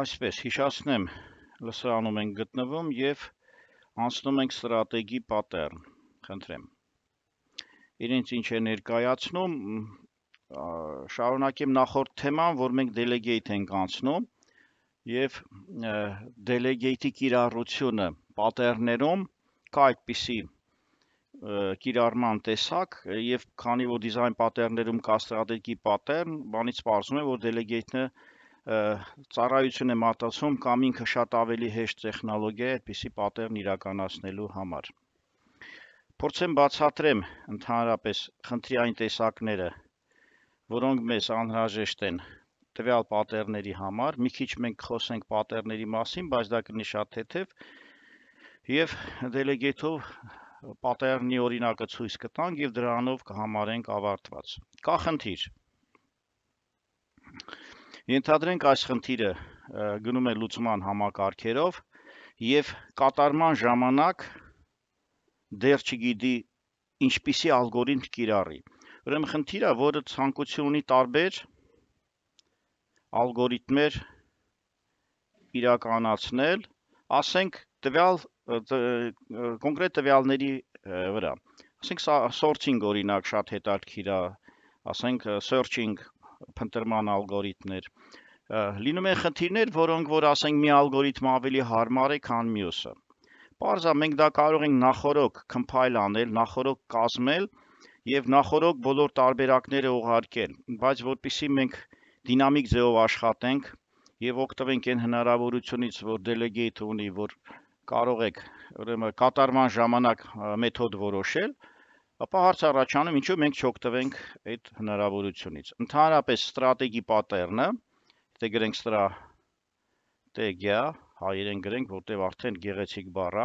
Այսպես, հիշացնեմ, լսարանում ենք գտնվում եւ անցնում ենք ստրատեգի պատերն։ Խնդրեմ։ Իրենց ինչ է ներկայացնում, շարունակեմ նախորդ թեման, որ մենք delegate ենք անցնում եւ delegate-ի կիրառությունը պատերներում կա այդպիսի կիրառման տեսակ եւ քանի որ դիզայն պատերներում կա ստրատեգի պատերն, բանից պարզվում է, որ delegate-ը ծառայություն է մատածում կամ ինքը շատ ավելի հեշտ տեխնոլոգիա է այդպիսի պատերն իրականացնելու համար։ Փորձեմ բացատրեմ ընդհանրապես խնդրի այն տեսակները, որոնք մեզ անհրաժեշտ են տվյալ պատերների համար։ Մի քիչ մենք խոսենք պատերների մասին, բայց դա կնի շատ թեթև եւ դելեգետով պատերնի օրինակը ցույց կտանք եւ դրանով կհամարենք ավարտված։ Կա խնդիր, Ենթադրենք այս խնդիրը գնում է լուծման համակարգերով եւ կատարման ժամանակ դեռ չգիտի ինչպիսի ալգորիթմ կիրառի։ Ուրեմն խնդիրը, որը ցանկություն ունի տարբեր ալգորիթմեր իրականացնել, ասենք տվյալ կոնկրետ տվյալների վրա։ Ասենք սա սորտինգ օրինակ շատ հետաքրքիր է, ասենք searching փնտրման ալգորիթմներ լինում են խնդիրներ, որոնք որ ասենք մի ալգորիթմ ավելի հարմար է, քան մյուսը։ Պարզա մենք դա կարող ենք նախորոք compile անել, նախորոք կազմել եւ նախորոք բոլոր տարբերակները ուղարկել, բայց որpիսի մենք դինամիկ ձևով աշխատենք եւ օգտվենք այն հնարավորությունից, որ delegate ունի, որ կարող եք ուրեմն կատարման ժամանակ մեթոդ որոշել, որ ապա հարց առաջանում ինչու մենք չօգտվենք այդ հնարավորությունից։ Ընդհանրապես ստրատեգի պատերնը, եթե գրենք սրա տեգիա, հայերեն գրենք, որտեղ արդեն գեղեցիկ բառա,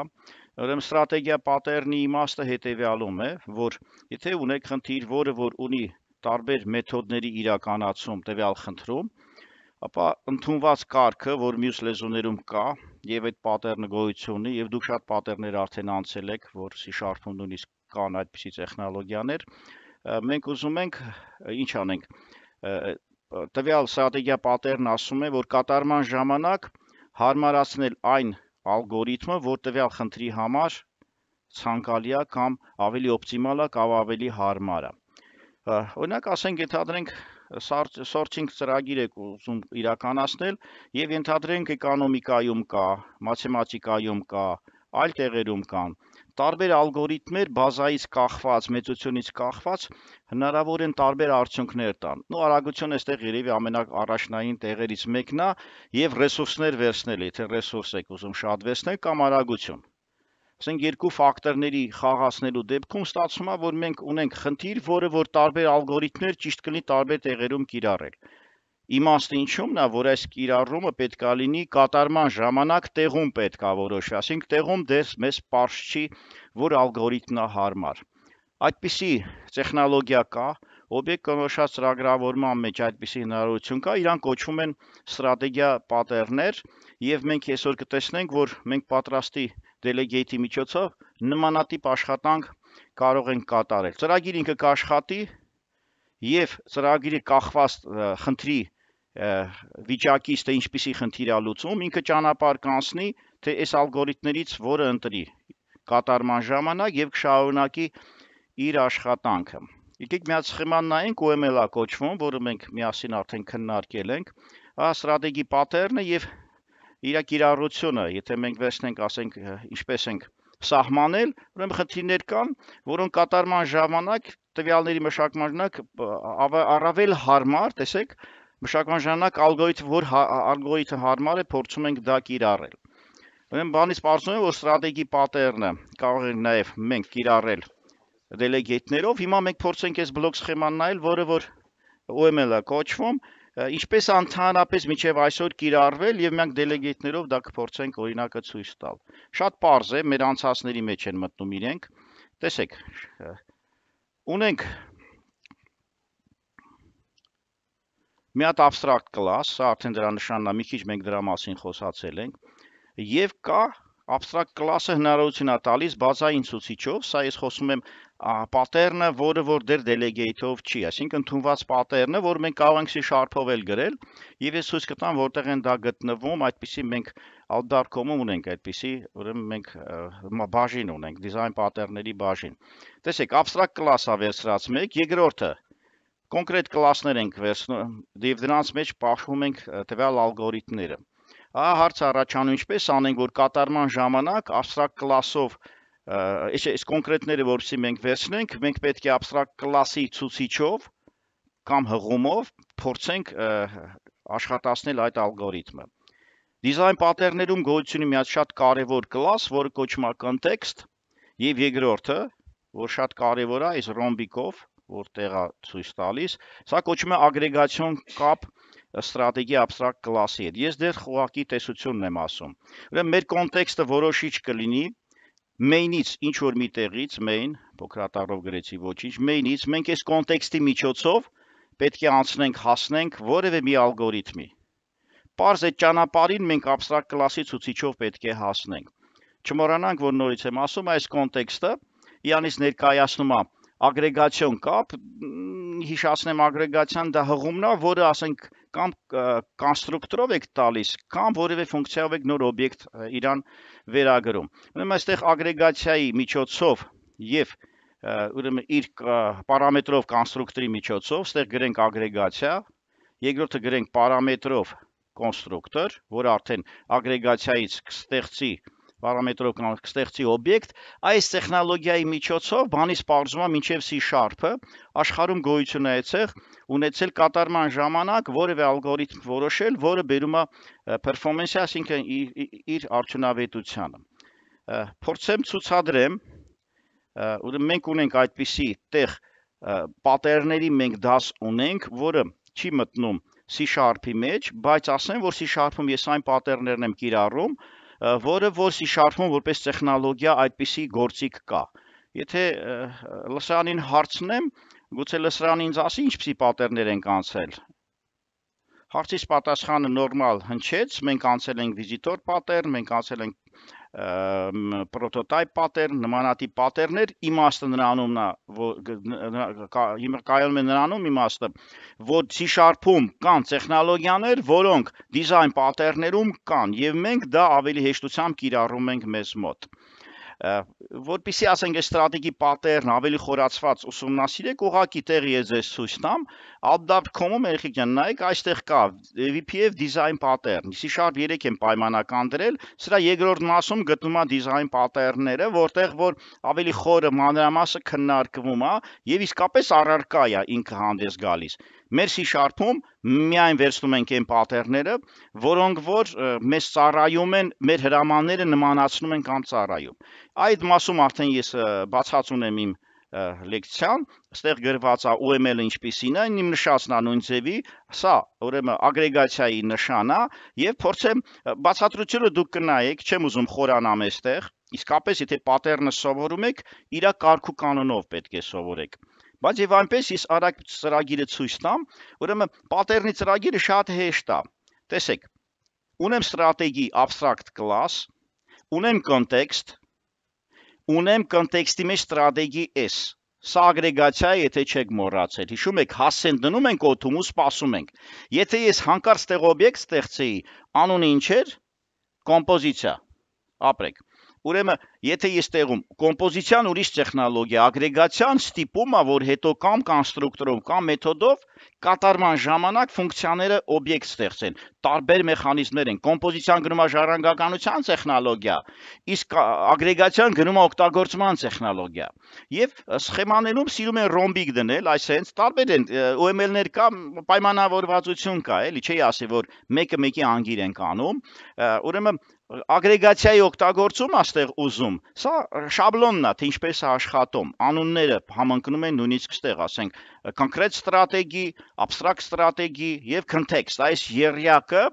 ուրեմն ստրատեգիա պատերնի իմաստը հետեւյալում է, որ եթե ունեք խնդիր, որը որ ունի տարբեր մեթոդների իրականացում տվյալ խնդրում, ապա ընդունված կարգը, որ մյուս լեզուներում կա, եւ այդ պատերնը գոյություն ունի, եւ դուք շատ պատերներ արդեն անցել եք, որ C# նույնիսկ կան այդպիսի տեխնոլոգիաներ, մենք ուզում ենք ինչ անենք։ Տվյալ ստրատեգիա պատերն ասում է, որ կատարման ժամանակ հարմարացնել այն ալգորիթմը, որ տվյալ խնդրի համար ցանկալի է կամ ավելի օպտիմալ է կամ ավելի հարմար է։ Օրինակ ասենք ենթադրենք sourcing ծրագիր եք ուզում իրականացնել եւ ենթադրենք էկոնոմիկայում կա, մաթեմատիկայում կա, այլ տեղերում կան, կա, տարբեր ալգորիթմեր բազայից կախված, մեծությունից կախված հնարավոր են տարբեր արդյունքներ տան։ Նու արագությունը այստեղ երևի ամենաառաջնային տեղերից մեկն է եւ ռեսուրսներ վերցնել, եթե ռեսուրս եք ուզում շատ վերցնել կամ արագություն ասենք երկու ֆակտորների խաղացնելու դեպքում ստացվում է որ մենք ունենք խնդիր, որը որ տարբեր ալգորիթմներ ճիշտ կլինի տարբեր տեղերում կիրառել։ Իմաստը ինչումն է, որ այս կիրառումը պետք է լինի կատարման ժամանակ տեղում պետք է որոշվի, ասենք տեղում դες մեզ པարզ չի, որ ալգորիթմն է հարմար։ Այդպիսի տեխնոլոգիա կա, օբյեկտ կնոշած ծրագրավորման մեջ այդպիսի հնարավորություն կա, իրան կոչվում են ստրատեգիա պատերներ, եւ մենք այսօր կտեսնենք, որ մենք պատրաստի դելեգեյտի միջոցով նմանատիպ աշխատանք կարող ենք կատարել։ Ծրագիր ինքը կաշխատի, եւ ծրագիրը կախված խնդրի վիճակից թե ինչպիսի խնդիր է լուծում, ինքը ճանապարհ կանցնի, թե այս ալգորիթմներից որը ընտրի կատարման ժամանակ եւ կշարունակի իր աշխատանքը։ Եկեք միած սխեման նայենք OML-ա կոչվում, որը մենք միասին արդեն քննարկել ենք, հա ստրատեգի պատերնը եւ իր կիրառությունը, եթե մենք վերցնենք, ասենք, ինչպես ենք սահմանել, ուրեմն խնդիրներ կան, որոնք կատարման ժամանակ տվյալների մշակման ժամանակ առավել հարմար, տեսեք, մշակման ժամանակ ալգորիթմ որ հա, ալգորիթմը հարմար է, փորձում ենք դա կիրառել։ Ուրեմն բանից սպասում եմ, որ ստրատեգի պատերնը կարող ենք նաև մենք կիրառել դելեգեյտներով։ Հիմա մենք փորձենք այս բլոկ սխեման նայել, որը որ OML-ը կոչվում, ինչպես անթանապես միջև այսօր կիրառվել եւ մենք դելեգեյտներով դա կփորձենք օրինակը ցույց տալ։ Շատ པարզ է, մեր անցածների մեջ են մտնում իրենք։ Տեսեք, ունենք մի հատ abstract class, սա արդեն դրա նշանն է, մի քիչ մենք դրա մասին խոսացել ենք, եւ կա abstract class-ը հնարավորություն է տալիս բազային ցուցիչով, սա ես խոսում եմ պատերնը, որը որ դեր delegate-ով չի, այսինքն ընդունված պատերնը, որ մենք կարող ենք C-sharp-ով էլ գրել, եւ ես ցույց կտամ որտեղ են դա գտնվում, այդպիսի մենք Outdark.com-ում ունենք այդպիսի, ուրեմն մենք բաժին ունենք, design pattern-ների բաժին։ Տեսեք, abstract class-ա վերցրած 1, երկրորդը կոնկրետ կլասներ ենք վերցնում, եւ դրանց մեջ ապահում ենք տվյալ ալգորիթմները։ Ահա հարցը առաջանում ինչպես անենք, որ կատարման ժամանակ abstract class-ով Իսկ այս կոնկրետները, որովհետեւ մենք վերցնենք, մենք պետք է abstract class-ի ցուցիչով կամ հղումով փորձենք աշխատացնել այդ ալգորիթմը։ Design pattern-երում գոյություն ունի մի հատ շատ կարևոր class, որը կոչվում է context, եւ երկրորդը, որ շատ կարևոր է, այս rhombicով, որտեղ է ցույց տալիս, սա կոչվում է aggregation կապ ստրատեգի abstract class-ի հետ։ Ես դեռ խողակի տեսությունն եմ ասում։ Ուրեմն մեր կոնտեքստը որոշիչ կլինի մայնից ինչ որ միտեղից մեն փոքրատարով գրեցի ոչինչ մայնից մենք այս կոնտեքստի միջոցով պետք է անցնենք հասնենք որևէ մի ալգորիթմի Պարզ այդ ճանապարհին մենք abstract class-ի ցուցիչով պետք է հասնենք չմոռանանք որ նորից եմ ասում այս կոնտեքստը իանից ներկայացնում է ագրեգացիոն կապ հիշացնեմ ագրեգացիան դա հղումն է որը ասենք կամ կոնստրուկտորով եք տալիս կամ որևէ ֆունկցիայով եք նոր օբյեկտ իրան վերագրում ուրեմն այստեղ ագրեգացիայի միջոցով եւ ուրեմն իր պարամետրով կոնստրուկտորի միջոցով ստեղ գրենք ագրեգացիա երկրորդը գրենք պարամետրով կոնստրուկտոր որը արդեն ագրեգացիայից կստեղծի պարամետրով կարող կստեղծի օբյեկտ, այս տեխնոլոգիայի միջոցով բանի սպառզումա մինչև C sharp-ը աշխարհում գոյություն է եցեղ ունեցել կատարման ժամանակ որևէ ալգորիթմ որոշել, որը բերում է performance, այսինքն իր արդյունավետությանը։ Փորձեմ ցուցադրեմ, ուրեմն մենք ունենք այդպիսի տեղ պատերների մենք դաս ունենք, որը չի մտնում C# -ի մեջ, բայց ասեմ, որ C# -ում ես այն պատերներն եմ կիրառում, որը որ C# որպես տեխնոլոգիա այդպիսի գործիք կա։ Եթե լսարանին հարցնեմ, գուցե լսարանին ինձ ասի ինչպիսի պատերներ ենք անցել։ Հարցիս պատասխանը նորմալ հնչեց, մենք անցել ենք վիզիտոր պատեր, մենք անցել ենք պրոտոտայպ պատեր, նմանատիպ պատերներ, իմաստը նրանում նա կայանում է նրանում իմաստը, որ C# կան տեխնոլոգիաներ, որոնք դիզայն պատերներում կան եւ մենք դա ավելի հեշտությամբ կիրառում ենք մեզ մոտ։ Ա, որբիսի ասենք այս ստրատեգի պատերն ավելի խորացված ուսումնասիրեք, ուղղակի տեղի ես ձեզ ցույց տամ, adapt.com-ում երեխեք ջան, նայեք, այստեղ կա VPF design pattern, իսկ շարժ 3 են պայմանական դրել, սրա երկրորդ մասում գտնում է design pattern-ները, որտեղ որ ավելի խորը մանրամասը քննարկվում է եւ իսկապես առարկա է ինքը հանդես գալիս։ Մեր C շարքում միայն վերցնում ենք այն պատերները, որոնք որ մեզ ծառայում են, մեր հրամանները նմանացնում են կամ ծառայում։ Այդ մասում արդեն ես բացած ունեմ իմ լեկցիան, ստեղ գրված է UML-ը ինչպիսին է, իմ նշածն է նույն ձևի, սա ուրեմն ագրեգացիայի նշան է եւ փորձեմ բացատրությունը դուք կնայեք, չեմ ուզում խորանամ այստեղ, իսկապես եթե պատերնը սովորում եք, իրա կարգ ու կանոնով պետք է սովորեք։ Բայց եւ այնպես ես արագ ծրագիրը ցույց տամ, ուրեմն պատերնի ծրագիրը շատ հեշտ է։ Տեսեք, ունեմ ստրատեգի abstract class, ունեմ context, ունեմ context-ի մեջ ստրատեգի S Սա ագրեգացիա է, եթե չեք մոռացել։ Հիշում եք, հասեն դնում ենք օթում ու սպասում ենք։ Եթե ես հանկարծ տեղ օբյեկտ ստեղծեի, անունը ինչ էր։ Կոմպոզիցիա։ Ապրեք։ Ուրեմն, եթե ես տեղում կոմպոզիցիան ուրիշ տեխնոլոգիա, ագրեգացիան ստիպում է, որ հետո կամ կանստրուկտորով, կամ մեթոդով կատարման ժամանակ ֆունկցիաները օբյեկտ ստեղծեն։ Տարբեր մեխանիզմներ են։ Կոմպոզիցիան գնում է ժառանգականության տեխնոլոգիա, իսկ ագրեգացիան գնում է օգտագործման տեխնոլոգիա։ Եվ սխեմաներում սիրում են ռոմբիկ դնել, այսինքն տարբեր են OML-ներ կա, պայմանավորվածություն կա, էլի չի ասի, որ մեկը մեկի անգիր են կանում։ Ուրեմն ագրեգացիայի օգտագործումը աստեղ ուզում։ Սա շաբլոնն է, թե ինչպես է աշխատում։ Անունները համընկնում են նույնիսկ ստեղ, ասենք, կոնկրետ ստրատեգի abstract strategy եւ context։ Այս երյակը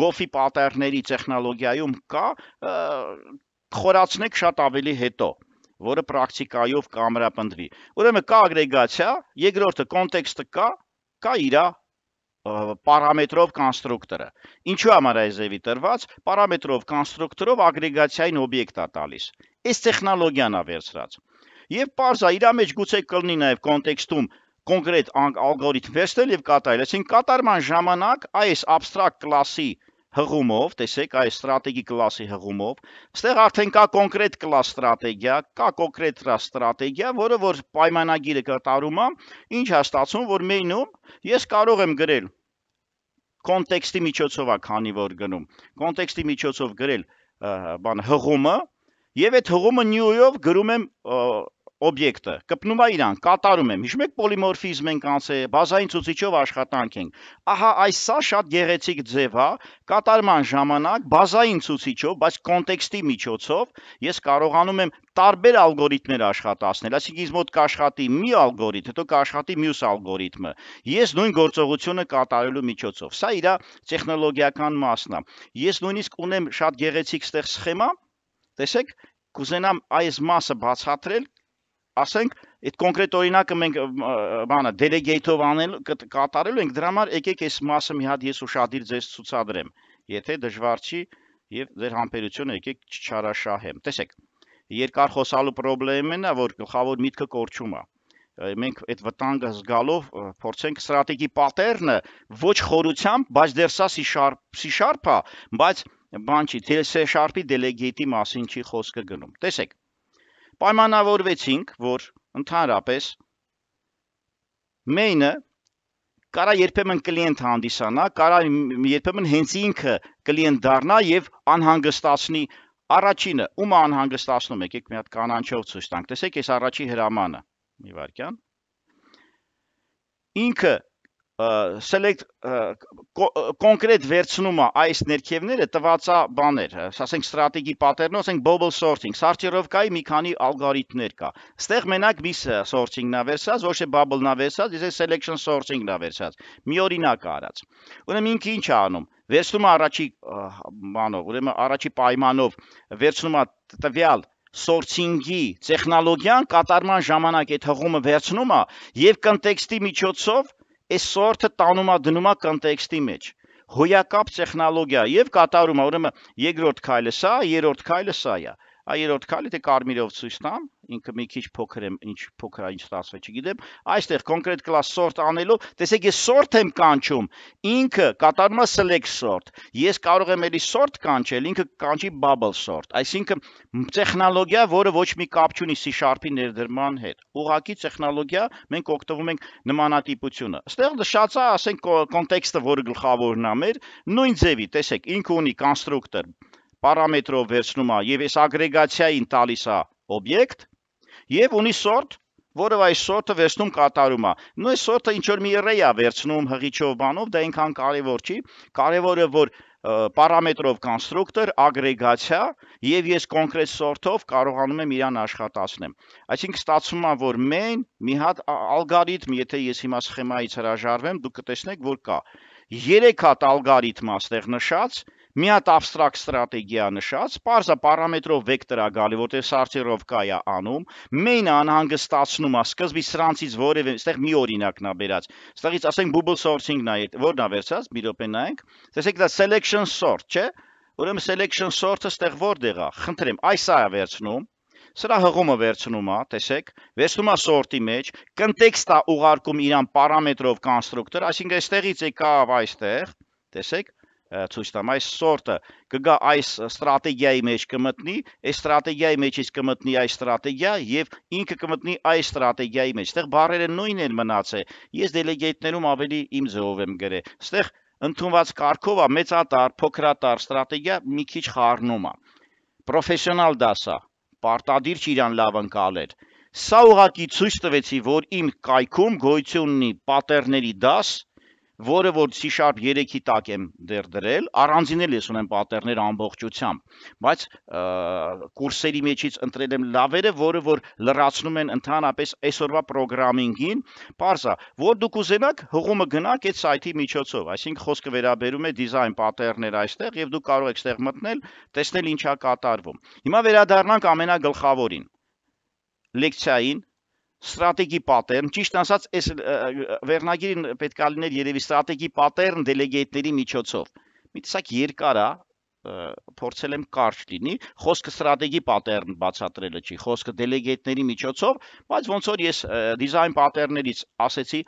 գոֆի պատերների տեխնոլոգիայում կա, խորացնեք շատ ավելի հետո որը պրակտիկայով կամրապնդվի։ Ուրեմն կա ագրեգացիա, երկրորդը կոնտեքստը կա, կա իր պարամետրով կոնստրուկտորը։ Ինչու համար է զեվի տրված, պարամետրով կոնստրուկտորով ագրեգացիային օբյեկտ է տալիս։ Այս տեխնոլոգիան է վերցրած։ Եվ parza իր մեջ գուցե կլինի նաև կոնտեքստում կոնկրետ ալգորիթմեր ստել եւ կատարել։ Այսինքն կատարման ժամանակ այս abstract class-ի հղումով, տեսեք, այս strategic class-ի հղումով, այստեղ արդեն կա կոնկրետ class strategia, կա կոնկրետ strategia, որը որ պայմանագիրը կատարում է, ինչ հաստատում, որ մեյնում ես կարող եմ գրել կոնտեքստի միջոցով է, քանի որ գնում։ Կոնտեքստի միջոցով գրել բան հղումը, եւ այդ հղումը new-ով գրում եմ օբյեկտը, կպնում է իրան, կատարում եմ։ Հիշում եք պոլիմորֆիզմ ենք անցել, բազային ցուցիչով աշխատանք ենք։ Ահա այս սա շատ գեղեցիկ ձև է, կատարման ժամանակ բազային ցուցիչով, բայց կոնտեքստի միջոցով ես կարողանում եմ տարբեր ալգորիթմներ աշխատացնել, այսինքն ինձ մոտ կաշխատի մի ալգորիթմ, հետո կաշխատի մյուս ալգորիթմը։ Ես նույն գործողությունը կատարելու միջոցով։ Սա իր տեխնոլոգիական մասն է։ Ես նույնիսկ ունեմ շատ գեղեցիկ ստեղ սխեմա, տեսեք, կուզենամ այս մասը բացատրել ասենք այդ կոնկրետ օրինակը մենք բանը դելեգեյթով անել կատարելու ենք դրա համար եկեք այս մասը մի հատ ես ուրشادիր ձեզ ցուցադրեմ եթե դժվար չի եւ ձեր համբերությունը եկեք չչարաշահեմ տեսեք երկար խոսալու խնդրեմն է որ գլխավոր միտքը կորչում է մենք այդ վտանգը զգալով փորձենք ստրատեգի պատերնը ոչ խորությամբ բայց դեռ սա C# C# է բայց բան չի, դե C# շարպի դելեգեյտի մասին չի խոսքը գնում։ Տեսեք, պայմանավորվեցինք, որ ընդհանրապես մենը կարա երբեմն կլիենտ հանդիսանա, կարա երբեմն հենց ինքը կլիենտ դառնա եւ անհանգստացնի առաջինը, ում անհանգստացնում եք, եք մի հատ կանանչով ցույց տանք։ Տեսեք, այս առաջի հրամանը։ Մի վարքյան։ Ինքը select կոնկրետ վերցնում է այս ներքևները տվածա բաներ, ասենք ստրատեգի պատերն, ասենք bubble sorting, սարճերովկայի մի քանի ալգորիթմներ կա։ Ստեղ մենակ մի sorting-ն ավերսած, ոչ թե bubble-ն ավերսած, իսկ selection sorting-ն ավերսած։ Մի օրինակ արած։ Ուրեմն ինքը ինչ է անում։ Վերցնում է առաջի բանով, ուրեմն առաջի պայմանով վերցնում է տվյալ սորցինգի տեխնոլոգիան կատարման ժամանակ այդ հղումը վերցնում է եւ կոնտեքստի միջոցով այս սորտը տանում է դնում է կոնտեքստի մեջ հոյակապ տեխնոլոգիա եւ կատարում է ուրեմն երկրորդ քայլը սա երրորդ քայլը սա է այ երրորդ քայլը թե կարմիրով ցույց տամ ինքը մի քիչ փոքր եմ, ինչ փոքր է, ինչ ստացվի, չգիտեմ, այստեղ կոնկրետ class sort անելով, տեսեք ես sort եմ կանչում, ինքը կատարում է select sort։ Ես կարող եմ էլի sort կանչել, ինքը կանչի bubble sort, այսինքն տեխնոլոգիա, որը ոչ մի կապ չունի C# ներդրման հետ։ Ուղղակի տեխնոլոգիա, մենք օգտվում ենք նմանատիպությունը։ Այստեղ նշած է, ասենք կոնտեքստը, որը գլխավորն է մեր, նույն ձևի, տեսեք, ինքը ունի constructor, պարամետրով վերցնում է եւ այս ագրեգացիային տալիս է օբյեկտ եւ ունի սորտ, որով այս սորտը վերցնում կատարում է։ Նույն այս սորտը ինչ որ մի ռեյա վերցնում հղիչով բանով, դա ինքան կարևոր չի։ Կարևորը որ պարամետրով կոնստրուկտոր, ագրեգացիա եւ ես կոնկրետ սորտով կարողանում եմ իրան աշխատացնեմ։ Այսինքն ստացվում է, որ մեն մի հատ ալգարիթմ, եթե ես հիմա սխեմայից հրաժարվեմ, դուք կտեսնեք, որ կա 3 հատ ալգարիթմ աստեղ նշած, մի հատ abstract ստրատեգիա նշած, parza պարամետրով վեկտորա գալի, որտեղ սարքերով կայա անում, մեն անհանգստացնում է, սկզբի սրանցից որևէ, այստեղ մի օրինակն է բերած։ Այստեղից ասենք bubble sorting-ն է, որն է վերցած, մի րոպե նայենք։ Տեսեք դա selection sort, չէ՞։ Ուրեմն selection sort-ը ստեղ որտեղ է։ Խնդրեմ, այս է վերցնում Սրա հղումը վերցնում է, տեսեք, վերցնում է սորտի մեջ, կոնտեքստա ուղարկում իրան պարամետրով կոնստրուկտոր, այսինքն այստեղից եկավ այստեղ, տեսեք, ցույց տամ այս սորտը կգա այս ստրատեգիայի մեջ կմտնի, այս ստրատեգիայի մեջից կմտնի այս ստրատեգիա եւ ինքը կմտնի այս ստրատեգիայի մեջ։ Այստեղ բարերը նույնն են մնացել։ Ես դելեգեյտներում ավելի իմ ձևով եմ գրել։ Այստեղ ընդունված կարգով է մեծատար, փոքրատար ստրատեգիա մի քիչ խառնում է։ Պրոֆեսիոնալ դասա, պարտադիր չի իրան լավ ընկալել։ Սա ուղակի ցույց տվեցի, որ իմ կայքում գոյություն ունի պատերների դաս, որը որ C# 3-ի տակ եմ դեր դրել, առանձին էլ ես ունեմ պատերներ ամբողջությամբ, բայց կուրսերի մեջից ընտրել եմ լավերը, որը որ լրացնում են ընդհանրապես այսօրվա պրոգրամինգին, parse, որ դուք ուզենաք հողումը գնաք այդ սայթի միջոցով, այսինքն խոսքը վերաբերում է դիզայն պատերներ այստեղ եւ դուք կարող եք այստեղ մտնել, տեսնել ինչա կատարվում։ Հիմա վերադառնանք ամենագլխավորին՝ լեկցիային, ստրատեգի պատերն, ճիշտ ասած, այս վերնագիրն պետք է լիներ երևի ստրատեգի պատերն դելեգեյտների միջոցով։ Մի տեսակ երկար է, փորձել եմ կարճ լինի, խոսքը ստրատեգի պատերն բացատրելը չի, խոսքը դելեգեյտների միջոցով, բայց ոնց որ ես դիզայն պատերներից ասեցի,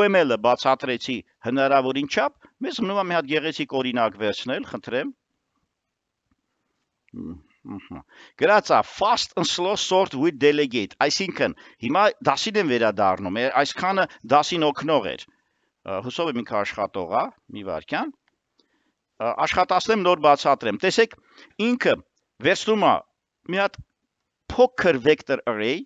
UML-ը բացատրեցի հնարավորին չափ, մեզ մնում է մի հատ գեղեցիկ օրինակ վերցնել, խնդրեմ։ Հմ Գրածա fast and slow sort with delegate։ Այսինքն, հիմա դասին եմ վերադառնում, այսքանը դասին օգնող էր։ Հուսով եմ ինքը աշխատող է, մի վարքյան։ Աշխատացնեմ նոր բացատրեմ։ Տեսեք, ինքը վերցնում է մի հատ փոքր vector array,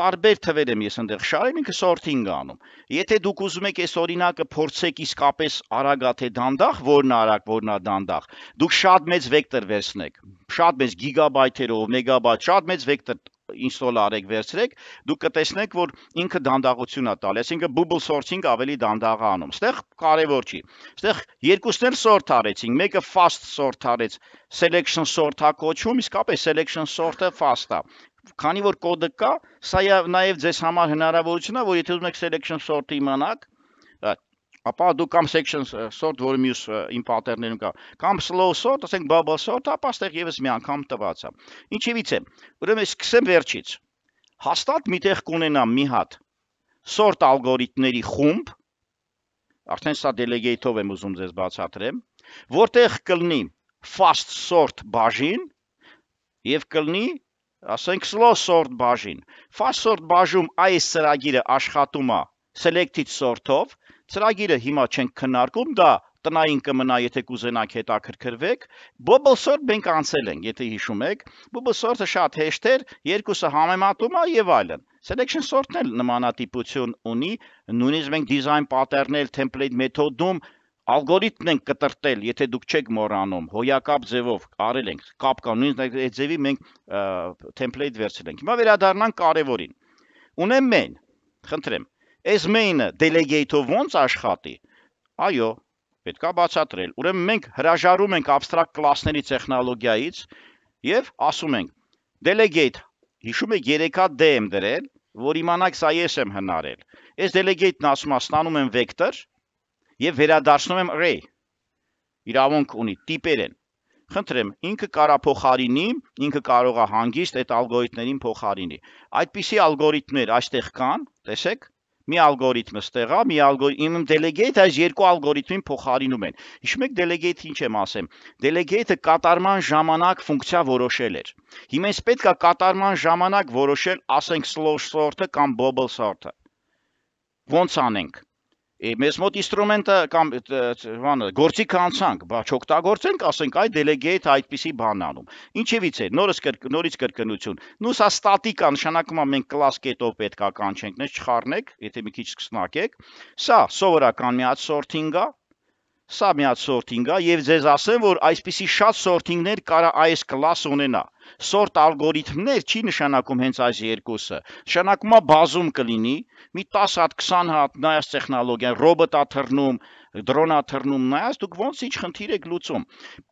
տարբեր թվեր եմ ես այնտեղ շարել, ինքը սորտինգ անում։ Եթե դուք ուզում եք այս օրինակը փորձեք իսկապես արագա թե դանդաղ, որն արագ, որն դանդաղ, դուք շատ մեծ վեկտոր վերցնեք, շատ մեծ գիգաբայթերով, մեգաբայթ, շատ մեծ վեկտոր ինստոլ արեք, վերցրեք, դուք կտեսնեք, որ ինքը դանդաղություն է տալի, այսինքն bubble sorting ավելի դանդաղ է անում։ Ստեղ կարևոր չի։ Ստեղ երկուսներ sort արեցինք, մեկը fast sort արեց, selection sort-ա կոչվում, իսկապես selection sort-ը fast է քանի որ կոդը կա, սա նաև ձեզ համար հնարավորություն է, որ եթե ուզում եք selection sort-ը իմանաք, ապա դուք կամ section sort, որը մյուս իմ pattern-ներում կա, կամ slow sort, ասենք bubble sort, ապա այստեղ եւս մի անգամ տված է։ Ինչևիցե, ուրեմն սկսեմ վերջից։ Հաստատ միտեղ կունենամ մի հատ sort ալգորիթմների խումբ, արդեն սա delegate-ով եմ ուզում ձեզ բացատրեմ, որտեղ կլնի fast sort բաժին եւ կլնի ասենք slow sort բաժին։ Fast sort բաժում այս ծրագիրը աշխատում է selected sort-ով։ Ծրագիրը հիմա չենք քննարկում, դա տնային կմնա, եթե կուզենաք հետաքրքրվեք։ Bubble sort մենք անցել ենք, եթե հիշում եք։ Bubble sort-ը շատ հեշտ էր, երկուսը համեմատում է եւ այլն։ Selection sort-ն էլ նմանատիպություն ունի, նույնիսկ մենք design pattern-ը template method-ում Ալգորիթմն ենք կտրտել, եթե դուք չեք մոռանում, հոյակապ ձևով արել ենք, կապ կա նույնիսկ այդ ձևի մենք թեմպլեյթ վերցրել ենք։ Հիմա վերադառնանք կարևորին։ Ունեմ main, խնդրեմ։ Այս main-ը delegate-ով ոնց աշխատի։ Այո, պետքա բացատրել։ Ուրեմն մենք հրաժարում ենք abstract class-ների տեխնոլոգիայից եւ ասում ենք delegate, հիշում եք 3-ա D եմ դրել, որ իմանաք սա ես եմ հնարել։ Այս delegate-ն ասում է ստանում եմ vector, եւ վերադառնում եմ array։ Իրավունք ունի տիպերեն։ Խնդրեմ, ինքը կարա փոխարինի, ինքը կարող է հանգիստ այդ ալգորիթմերին փոխարինի։ Այդպիսի ալգորիթմեր այստեղ կան, տեսեք, մի ալգորիթմը ստեղա, մի ալգորիթմ իմ delegate այս երկու ալգորիթմին փոխարինում են։ Հիշում եք delegate ինչ եմ ասեմ։ Delegate-ը կատարման ժամանակ ֆունկցիա որոշել էր։ Հիմա ես պետք է կատարման ժամանակ որոշել, ասենք slow sort-ը կամ bubble sort-ը։ Ոնց անենք մեզ մոտ ինստրումենտը կամ բանը գործիք անցանք, բա չօգտագործենք, ասենք այ delegate այդպիսի բան անում։ Ինչևից է նորից նորից կրկնություն։ Նու սա ստատիկա նշանակում է մենք class կետով պետք է կանչենք, նես չխառնեք, եթե մի քիչ սկսնակեք։ Սա սովորական միած sorting-ա, սա միած sorting-ա եւ ձեզ ասեմ, որ այսպիսի շատ sorting-ներ կարա այս class ունենա։ այս սորտ ալգորիթմներ չի նշանակում հենց այս երկուսը։ Նշանակում է բազում կլինի, մի 10 հատ 20 հատ նայած տեխնոլոգիան, ռոբոտա թռնում, դրոնա թռնում նայած դուք ոնց ինչ խնդիր եք լուծում։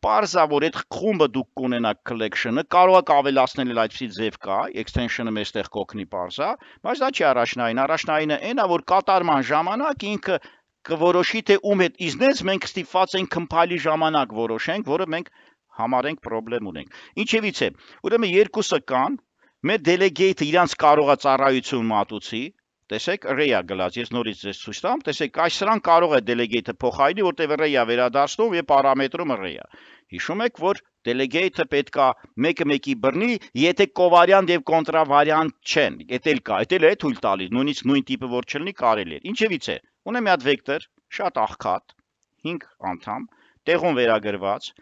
Պարզա որ այդ խումբը դուք կունենաք collection-ը, կարող եք ավելացնել էլ այդպիսի ձև կա, extension-ը մեստեղ կօգնի պարզա, բայց դա չի առաջնային, առաջնայինը այն է որ կատարման ժամանակ ինքը կորոշի թե ում հետ իզնես մենք ստիփված ենք compile-ի ժամանակ որոշենք, որը մենք համարենք խնդրեմ ունենք։ Ինչևիցե, ուրեմն երկուսը կան, մեր դելեգեյթը իրանց կարողա ծառայություն մատուցի, տեսեք ռեյա գլած ես նորից ձեզ ցույց տամ տեսեք այս սրան կարող է դելեգեյթը փոխարինի որտեվ ռեյա վերադարձնում եւ պարամետրում ռեյա հիշում եք որ դելեգեյթը պետքա մեկը մեկի բռնի եթե կովարիանտ եւ կոնտրավարիանտ չեն էտել կա էտել է թույլ տալի նույնից նույն տիպը որ չլինի կարելի է ինչևիցե ունեմ մի հատ վեկտոր շատ աղքատ 5 անդամ տեղում վերագրված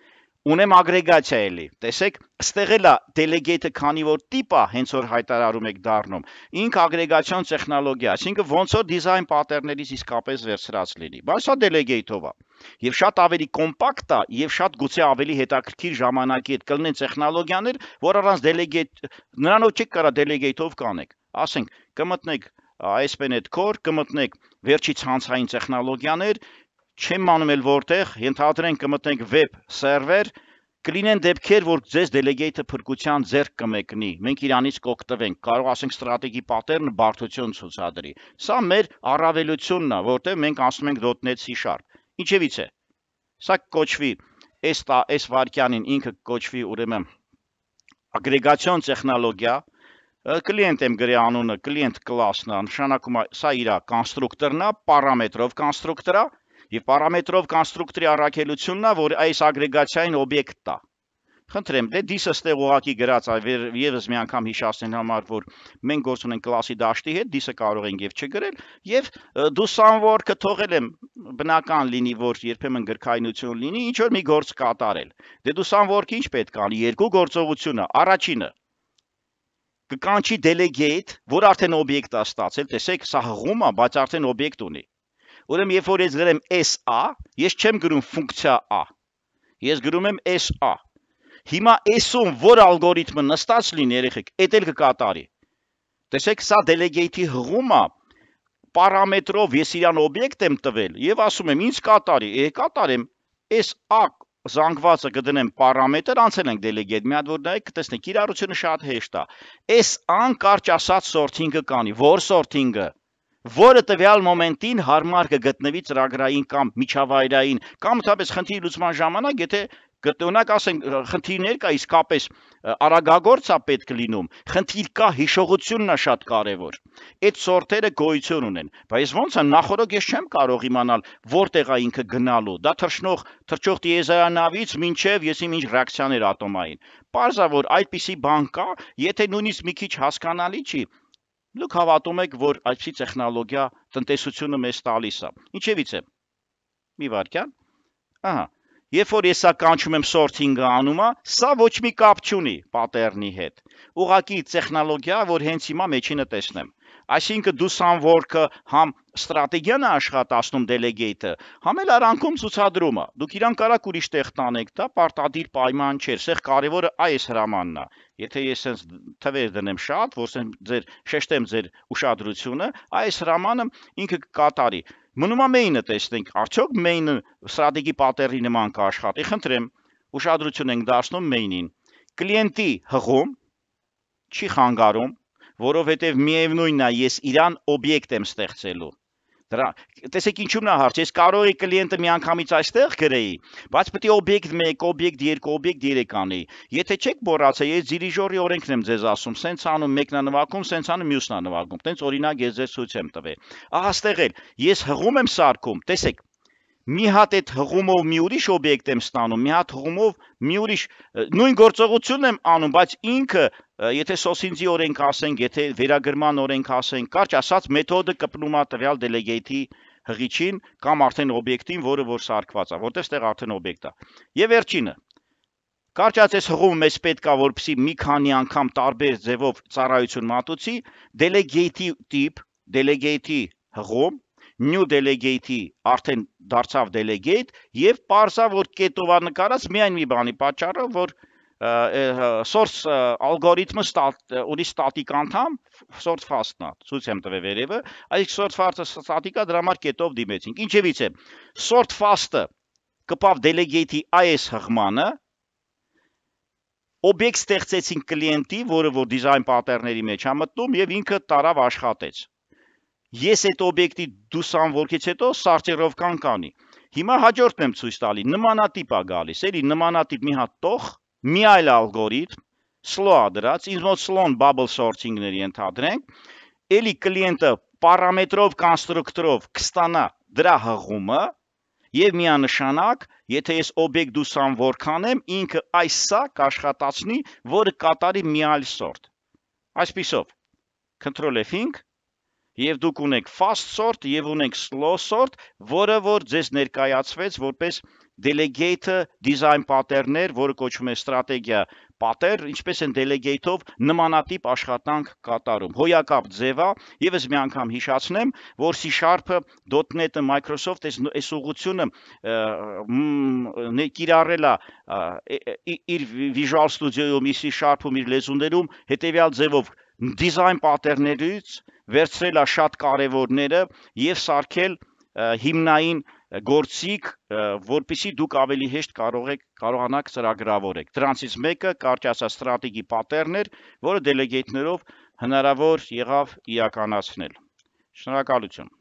Ունեմ ագրեգացիա էլի։ Տեսեք, ստեղ էլա դելեգեյթը քանի որ տիպա, հենց որ հայտարարում եք դառնում, ինք ագրեգացիոն տեխնոլոգիա, այսինքն ոնց որ դիզայն պատերներից իսկապես վերցրած լինի։ Բայց սա դելեգեյթով է։ Եվ շատ ավելի կոմպակտ է եւ շատ գուցե ավելի հետաքրքիր ժամանակի հետ կլինեն տեխնոլոգիաներ, որ առանց դելեգեյթ նրանով չեք կարա դելեգեյթով կանեք։ Ասենք կմտնեք այսպես այդ կոր կմտնեք վերջի ցանցային տեխնոլոգիաներ չեմ անում էլ որտեղ, ենթադրենք կմտնենք web server, կլինեն դեպքեր, որ ձեզ delegate-ը փրկության ձեռք կմեկնի։ Մենք իրանից կօգտվենք, կարող ասենք ստրատեգի pattern-ը բարդություն ցուցադրի։ Սա մեր առավելությունն է, որտեղ մենք ասում ենք .NET C#։ Ինչևից է։ Սա կոչվի այս այս վարքյանին ինքը կոչվի ուրեմն ագրեգացիոն տեխնոլոգիա, կլիենտ եմ գրի անունը, կլիենտ կլասն է, նշանակում է սա իր կոնստրուկտորն է, պարամետրով կոնստրուկտորա, Եվ պարամետրով կոնստրուկտորի առաքելությունն է, որ այս ագրեգացիային օբյեկտ տա։ Խնդրեմ, դե դիսը ստեղ ուղակի գրած է, եւս մի անգամ հիշացնեն համար, որ մենք գործ ունենք կլասի դաշտի հետ, դիսը կարող ենք եւ չգրել, եւ դու սանվորքը թողել եմ բնական լինի, որ երբեմն գրքայնություն լինի, ինչ որ մի գործ կատարել։ Դե դու սանվորքը ինչ պետք է անի, երկու գործողությունը, առաջինը կկանչի delegate, որ արդեն օբյեկտ է ստացել, տեսեք, սա հղում է, բայց արդեն օբյեկտ ունի։ Ուրեմն երբ որ ես գրեմ SA, ես չեմ գրում ֆունկցիա A։ Ես գրում եմ SA։ Հիմա S-ում որ ալգորիթմը նստած լինի երեխեք, էդ էլ կկատարի։ Տեսեք, սա delegate-ի հղում է պարամետրով ես իրան օբյեկտ եմ տվել եւ ասում եմ ինձ կատարի, է կատարեմ SA զանգվածը կդնեմ պարամետր, անցել ենք delegate, մի հատ որ նայեք, կտեսնեք, իրարությունը շատ հեշտ է։ S-ան կարճ ասած sorting-ը կանի, որ sorting-ը որը տվյալ մոմենտին հարմար կգտնվի ծրագրային կամ միջավայրային կամ ցապես խնդրի լուծման ժամանակ, եթե գտնունակ ասենք խնդիրներ կա իսկապես արագագործ է պետք լինում խնդիր կա հիշողությունն է շատ կարևոր այդ սորտերը գոյություն ունեն բայց ոնց է նախորդ ես չեմ կարող իմանալ որտեղ է ինքը գնալու դա թռչնող թռչող դիեզերանավից մինչև եսի ինչ ռեակցիաներ ատոմային parzա որ այդպիսի բան կա եթե նույնիսկ մի քիչ հասկանալի չի Դուք հավատում եք, որ այսի տեխնոլոգիա տնտեսությունը մեզ տալիս է։ Ինչևիցե։ Մի վարքյան։ Ահա, Երբ որ ես սա կանչում եմ sorting-ը անում է, սա ոչ մի կապ չունի pattern-ի հետ։ Ուղղակի տեխնոլոգիա, որ հենց հիմա մեջինը տեսնեմ։ Այսինքն դու սանվորքը համ ստրատեգիան է աշխատացնում դելեգեյթը, համ էլ արանքում ցուցադրումը։ Դուք իրան կարակ ուրիշ տեղ տանեք, դա պարտադիր պայման չէ, սեղ կարևորը այս հրամանն է։ Եթե ես sense թվեր դնեմ շատ, որ sense ձեր շեշտեմ ձեր ուշադրությունը, այս հրամանը ինքը կկատարի։ Մնում է մեյնը տեսնենք, արդյոք մեյնը ստրատեգի պատերի նման կաշխատի։ Խնդրեմ, ուշադրություն ենք դարձնում մեյնին։ Կլիենտի հղում չի խանգարում, որովհետև միևնույնն է, ես իրան օբյեկտ եմ ստեղծելու։ Դրա տեսեք ինչու նա հարց, ես կարող եի կլիենտը միանգամից այստեղ գրեի, բայց պետք է օբյեկտ 1, օբյեկտ 2, օբյեկտ 3 անի։ Եթե չեք մոռացա, ես դիրիժորի օրենքն եմ ձեզ ասում, սենց անում մեկն է նվագում, սենց անում մյուսն է նվագում։ Տենց օրինակ ես ձեզ ցույց եմ տվել։ Ահա ստեղ էլ ես հղում եմ սարկում, տեսեք մի հատ այդ հղումով մի ուրիշ օբյեկտ եմ ստանում, մի հատ հղումով մի ուրիշ նույն գործողությունն եմ անում, բայց ինքը, եթե սոսինձի օրենք ասենք, եթե վերագրման օրենք ասենք, կարճ ասած մեթոդը կպնում է տվյալ delegate-ի հղիչին կամ արդեն օբյեկտին, որը որ սարքված է, որտեղ ստեղ արդեն օբյեկտ է։ Եվ վերջինը Կարճ ասած այս հղումը մեզ պետքա որպեսի մի քանի անգամ տարբեր ձևով ծառայություն մատուցի, delegate-ի տիպ, delegate-ի հղում new delegate-ի արդեն դարձավ delegate եւ parsa որ կետովանկարած միայն մի բանի պատճառը որ source algorithm-ը ունի static անդամ source fast-ն է ցույց եմ տվել վերևը այսինքն source fast-ը static-ա դրա համար կետով դիմեցինք ինչևից է source fast-ը կպավ delegate-ի IS հղմանը օբյեկտ ստեղծեցին կլիենտի, որը որ դիզայն պատերների մեջ է մտնում եւ ինքը տարավ աշխատեց ես այդ օբյեկտի դուսանվորքից հետո սարճերով կանկանի։ Հիմա հաջորդն եմ ցույց տալի, նմանատիպ է գալիս, էլի նմանատիպ մի հատ տող, մի այլ ալգորիթմ, slow-ա դրած, ինձ մոտ slow-ն bubble sorting-ների ենթադրենք, էլի կլիենտը պարամետրով կոնստրուկտորով կստանա դրա հղումը եւ միանշանակ, եթե ես օբյեկտ դուսան որքան եմ, ինքը այս սա կաշխատացնի, որը կատարի մի այլ sort։ Այսպիսով, control F5 եւ դուք ունեք fast sort եւ ունեք slow sort, որը որ ձեզ ներկայացվեց որպես delegate design pattern-ներ, որը կոչվում է ստրատեգիա պատեր, ինչպես են delegate-ով նմանատիպ աշխատանք կատարում։ Հոյակապ ձևա, եւս մի անգամ հիշացնեմ, որ C#-ը, .NET-ը, Microsoft-ը այս ուղղությունը ներկիրառել է իր Visual Studio-ում, իր C#-ում, իր լեզուներում հետեւյալ ձևով design pattern-երից վերցրել է շատ կարևորները եւ սարքել հիմնային գործիք, որpիսի դուք ավելի հեշտ կարող եք կարողանաք ծրագրավորեք։ Դրանցից մեկը կարճացած ստրատեգի պատերներ, որը դելեգեյտներով հնարավոր եղավ իրականացնել։ Շնորհակալություն։